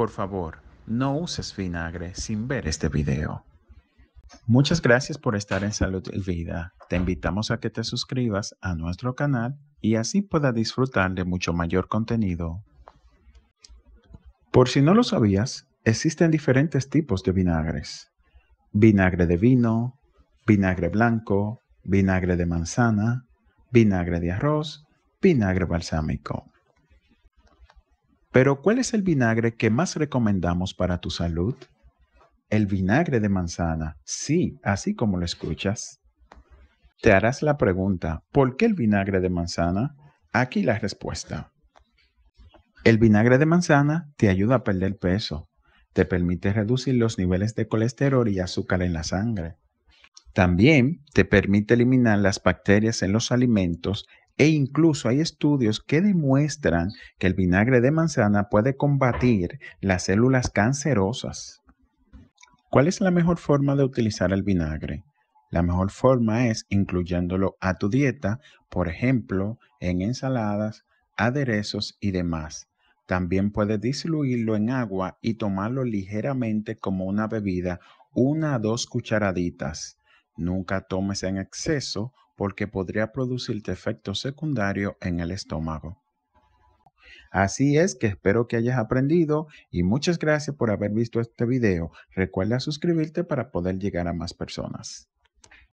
Por favor, no uses vinagre sin ver este video. Muchas gracias por estar en Salud y Vida. Te invitamos a que te suscribas a nuestro canal y así puedas disfrutar de mucho mayor contenido. Por si no lo sabías, existen diferentes tipos de vinagres. Vinagre de vino, vinagre blanco, vinagre de manzana, vinagre de arroz, vinagre balsámico. Pero ¿cuál es el vinagre que más recomendamos para tu salud? El vinagre de manzana, sí, así como lo escuchas. Te harás la pregunta, ¿por qué el vinagre de manzana? Aquí la respuesta. El vinagre de manzana te ayuda a perder peso, te permite reducir los niveles de colesterol y azúcar en la sangre. También te permite eliminar las bacterias en los alimentos e incluso hay estudios que demuestran que el vinagre de manzana puede combatir las células cancerosas. ¿Cuál es la mejor forma de utilizar el vinagre? La mejor forma es incluyéndolo a tu dieta, por ejemplo, en ensaladas, aderezos y demás. También puedes disluirlo en agua y tomarlo ligeramente como una bebida, una a dos cucharaditas. Nunca tomes en exceso porque podría producirte efecto secundario en el estómago. Así es que espero que hayas aprendido y muchas gracias por haber visto este video. Recuerda suscribirte para poder llegar a más personas.